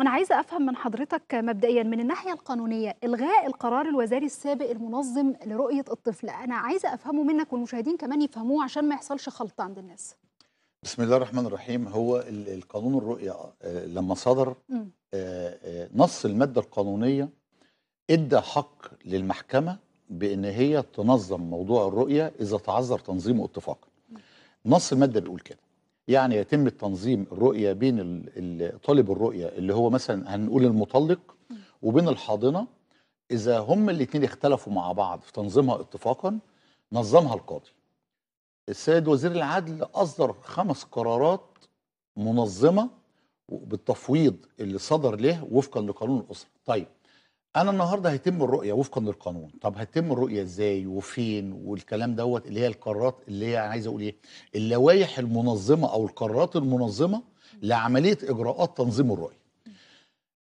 أنا عايزة أفهم من حضرتك مبدئيا من الناحية القانونية إلغاء القرار الوزاري السابق المنظم لرؤية الطفل أنا عايزة أفهمه منك والمشاهدين كمان يفهموه عشان ما يحصلش خلط عند الناس بسم الله الرحمن الرحيم هو القانون الرؤية آه، لما صدر آه، آه، نص المادة القانونية ادى حق للمحكمة بأن هي تنظم موضوع الرؤية إذا تعذر تنظيمه اتفاقا نص المادة بيقول كده يعني يتم التنظيم الرؤيه بين طالب الرؤيه اللي هو مثلا هنقول المطلق وبين الحاضنه اذا هم الاثنين اختلفوا مع بعض في تنظيمها اتفاقا نظمها القاضي السيد وزير العدل اصدر خمس قرارات منظمه بالتفويض اللي صدر له وفقا لقانون الاسره طيب انا النهارده هيتم الرؤيه وفقا للقانون طب هتتم الرؤيه ازاي وفين والكلام دوت اللي هي القرارات اللي هي عايز اقول ايه اللوائح المنظمه او القرارات المنظمه لعمليه اجراءات تنظيم الرؤيه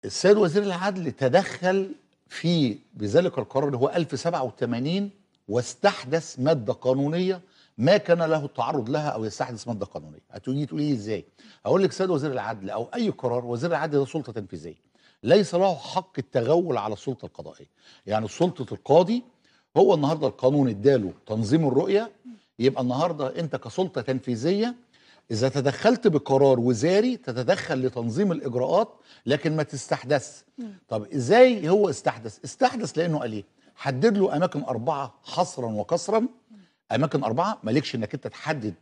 السيد وزير العدل تدخل في بذلك القرار اللي هو 1087 واستحدث ماده قانونيه ما كان له التعرض لها او يستحدث ماده قانونيه هتيجي تقولي ازاي هقول لك سيد وزير العدل او اي قرار وزير العدل ده سلطه تنفيذيه ليس له حق التغول على السلطه القضائيه يعني سلطه القاضي هو النهارده القانون اداله تنظيم الرؤيه يبقى النهارده انت كسلطه تنفيذيه اذا تدخلت بقرار وزاري تتدخل لتنظيم الاجراءات لكن ما تستحدث طب ازاي هو استحدث استحدث لانه قال ايه حدد له اماكن اربعه حصرا وكسرا اماكن اربعه مالكش انك انت تحدد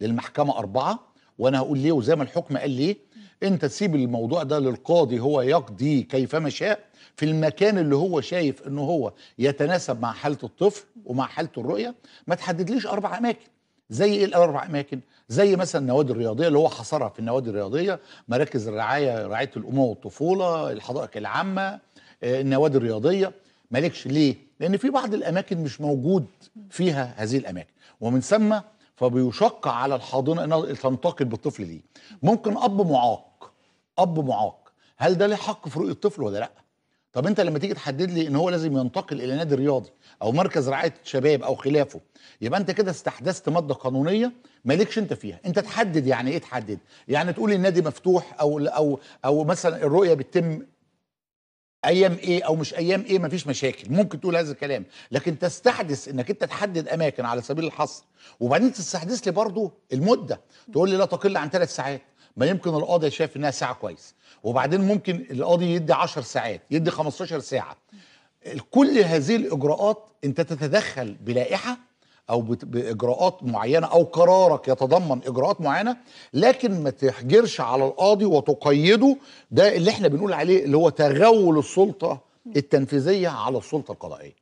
للمحكمه اربعه وانا هقول ليه وزي ما الحكم قال ليه انت تسيب الموضوع ده للقاضي هو يقضي كيفما شاء في المكان اللي هو شايف انه هو يتناسب مع حاله الطفل ومع حاله الرؤيه ما تحددليش اربع اماكن زي ايه الاربع اماكن زي مثلا النوادي الرياضيه اللي هو حصرها في النوادي الرياضيه مراكز الرعايه رعايه الامومه والطفوله الحدائق العامه آه، النوادي الرياضيه مالكش ليه لان في بعض الاماكن مش موجود فيها هذه الاماكن ومن ثم فبيشق على الحاضنه انها تنتقل بالطفل دي ممكن اب معاق اب معاق هل ده له حق في رؤيه الطفل ولا لا طب انت لما تيجي تحدد لي ان هو لازم ينتقل الى نادي رياضي او مركز رعايه شباب او خلافه يبقى انت كده استحدثت ماده قانونيه مالكش انت فيها انت تحدد يعني ايه تحدد يعني تقول النادي مفتوح او او او مثلا الرؤيه بتتم ايام ايه او مش ايام ايه مفيش مشاكل ممكن تقول هذا الكلام لكن تستحدث انك انت تحدد اماكن على سبيل الحصر وبعدين تستحدث لي برضه المده تقول لي لا تقل عن ثلاث ساعات ما يمكن القاضي شايف انها ساعه كويس وبعدين ممكن القاضي يدي 10 ساعات يدي 15 ساعه كل هذه الاجراءات انت تتدخل بلائحه او باجراءات معينه او قرارك يتضمن اجراءات معينه لكن ما تحجرش على القاضي وتقيده ده اللي احنا بنقول عليه اللي هو تغول السلطه التنفيذيه على السلطه القضائيه